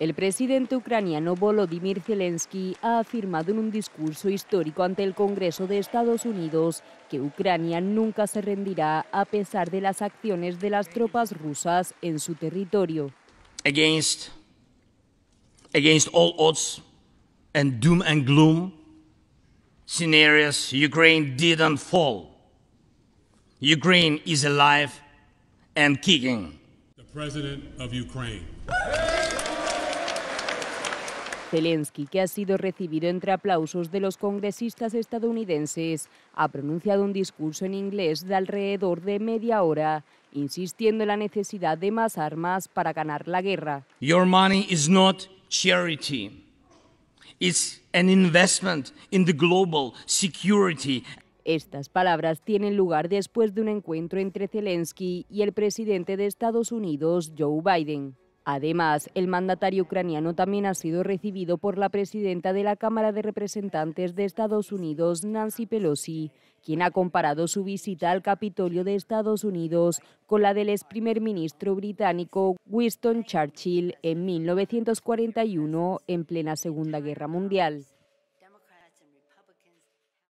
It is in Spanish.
El presidente ucraniano Volodymyr Zelensky ha afirmado en un discurso histórico ante el Congreso de Estados Unidos que Ucrania nunca se rendirá a pesar de las acciones de las tropas rusas en su territorio. Against, all odds and doom and gloom scenarios, Ukraine didn't fall. Ukraine is alive and kicking. The president of Ukraine. Zelensky, que ha sido recibido entre aplausos de los congresistas estadounidenses, ha pronunciado un discurso en inglés de alrededor de media hora, insistiendo en la necesidad de más armas para ganar la guerra. Your money is not charity. It's an investment in the global security estas palabras tienen lugar después de un encuentro entre Zelensky y el presidente de Estados Unidos, Joe Biden. Además, el mandatario ucraniano también ha sido recibido por la presidenta de la Cámara de Representantes de Estados Unidos, Nancy Pelosi, quien ha comparado su visita al Capitolio de Estados Unidos con la del ex primer ministro británico Winston Churchill en 1941, en plena Segunda Guerra Mundial.